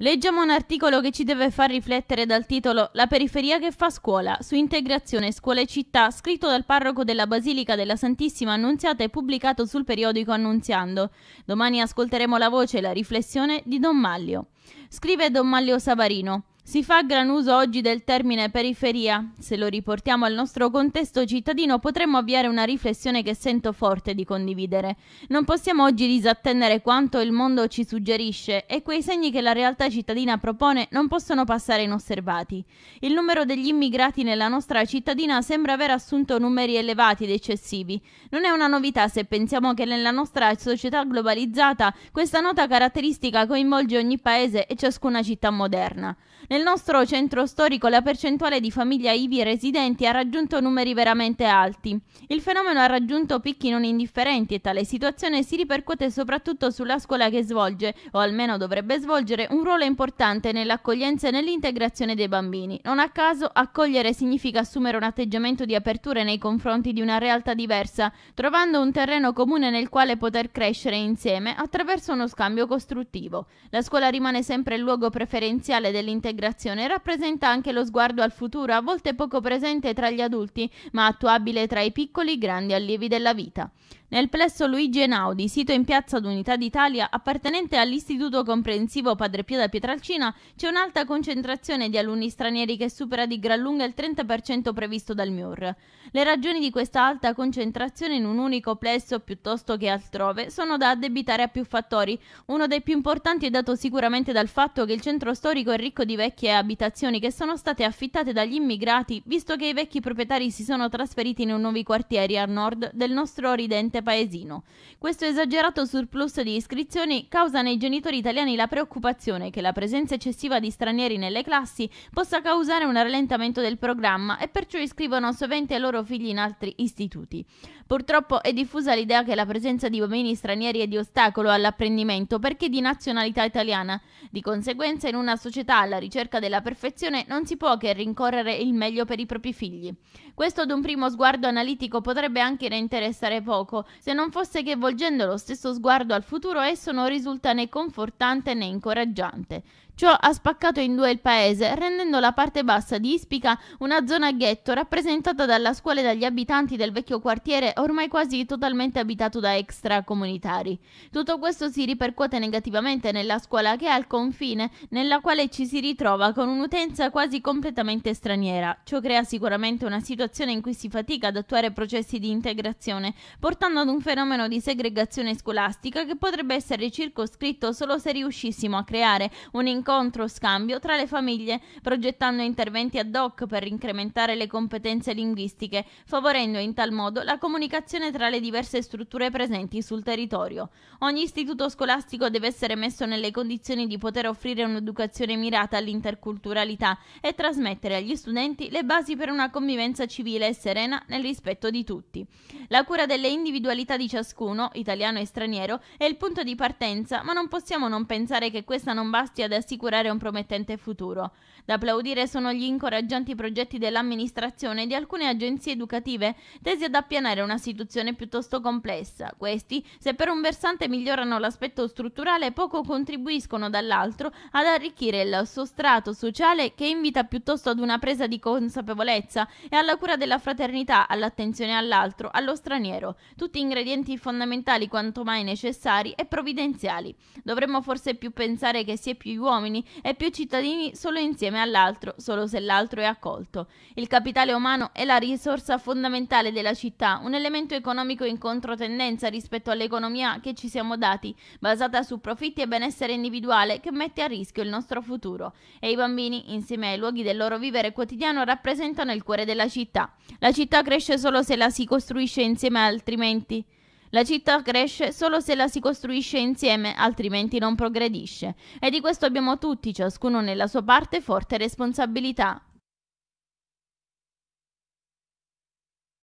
Leggiamo un articolo che ci deve far riflettere dal titolo La periferia che fa scuola su integrazione scuola e città, scritto dal parroco della Basilica della Santissima Annunziata e pubblicato sul periodico Annunziando. Domani ascolteremo la voce e la riflessione di Don Maglio. Scrive Don Maglio Savarino. Si fa gran uso oggi del termine periferia. Se lo riportiamo al nostro contesto cittadino potremmo avviare una riflessione che sento forte di condividere. Non possiamo oggi disattendere quanto il mondo ci suggerisce e quei segni che la realtà cittadina propone non possono passare inosservati. Il numero degli immigrati nella nostra cittadina sembra aver assunto numeri elevati ed eccessivi. Non è una novità se pensiamo che nella nostra società globalizzata questa nota caratteristica coinvolge ogni paese e ciascuna città moderna. Nel nel nostro centro storico la percentuale di famiglie IVI residenti ha raggiunto numeri veramente alti. Il fenomeno ha raggiunto picchi non indifferenti e tale situazione si ripercuote soprattutto sulla scuola che svolge, o almeno dovrebbe svolgere, un ruolo importante nell'accoglienza e nell'integrazione dei bambini. Non a caso accogliere significa assumere un atteggiamento di apertura nei confronti di una realtà diversa, trovando un terreno comune nel quale poter crescere insieme attraverso uno scambio costruttivo. La scuola rimane sempre il luogo preferenziale dell'integrazione generazione rappresenta anche lo sguardo al futuro, a volte poco presente tra gli adulti, ma attuabile tra i piccoli grandi allievi della vita nel plesso Luigi Enaudi, sito in piazza d'Unità d'Italia appartenente all'Istituto Comprensivo Padre Pio da Pietralcina, c'è un'alta concentrazione di alunni stranieri che supera di gran lunga il 30% previsto dal MIUR. Le ragioni di questa alta concentrazione in un unico plesso piuttosto che altrove sono da addebitare a più fattori. Uno dei più importanti è dato sicuramente dal fatto che il centro storico è ricco di vecchie abitazioni che sono state affittate dagli immigrati, visto che i vecchi proprietari si sono trasferiti in nuovi quartieri a nord del nostro ridente l'ente paesino. Questo esagerato surplus di iscrizioni causa nei genitori italiani la preoccupazione che la presenza eccessiva di stranieri nelle classi possa causare un rallentamento del programma e perciò iscrivono sovente i loro figli in altri istituti. Purtroppo è diffusa l'idea che la presenza di bambini stranieri è di ostacolo all'apprendimento perché di nazionalità italiana. Di conseguenza in una società alla ricerca della perfezione non si può che rincorrere il meglio per i propri figli. Questo ad un primo sguardo analitico potrebbe anche interessare poco, se non fosse che volgendo lo stesso sguardo al futuro esso non risulta né confortante né incoraggiante. Ciò ha spaccato in due il paese, rendendo la parte bassa di Ispica una zona ghetto rappresentata dalla scuola e dagli abitanti del vecchio quartiere ormai quasi totalmente abitato da extracomunitari. Tutto questo si ripercuote negativamente nella scuola che è al confine, nella quale ci si ritrova con un'utenza quasi completamente straniera. Ciò crea sicuramente una situazione in cui si fatica ad attuare processi di integrazione, portando ad un fenomeno di segregazione scolastica che potrebbe essere circoscritto solo se riuscissimo a creare un incontro incontro-scambio tra le famiglie, progettando interventi ad hoc per incrementare le competenze linguistiche, favorendo in tal modo la comunicazione tra le diverse strutture presenti sul territorio. Ogni istituto scolastico deve essere messo nelle condizioni di poter offrire un'educazione mirata all'interculturalità e trasmettere agli studenti le basi per una convivenza civile e serena nel rispetto di tutti. La cura delle individualità di ciascuno, italiano e straniero, è il punto di partenza, ma non possiamo non pensare che questa non basti ad assicurare assicurare un promettente futuro. Da applaudire sono gli incoraggianti progetti dell'amministrazione e di alcune agenzie educative tesi ad appianare una situazione piuttosto complessa. Questi, se per un versante migliorano l'aspetto strutturale, poco contribuiscono dall'altro ad arricchire il sostrato sociale che invita piuttosto ad una presa di consapevolezza e alla cura della fraternità, all'attenzione all'altro, allo straniero, tutti ingredienti fondamentali quanto mai necessari e provvidenziali. Dovremmo forse più pensare che si è più uomini uomini e più cittadini solo insieme all'altro, solo se l'altro è accolto. Il capitale umano è la risorsa fondamentale della città, un elemento economico in controtendenza rispetto all'economia che ci siamo dati, basata su profitti e benessere individuale che mette a rischio il nostro futuro. E i bambini, insieme ai luoghi del loro vivere quotidiano, rappresentano il cuore della città. La città cresce solo se la si costruisce insieme altrimenti. La città cresce solo se la si costruisce insieme, altrimenti non progredisce. E di questo abbiamo tutti, ciascuno nella sua parte, forte responsabilità.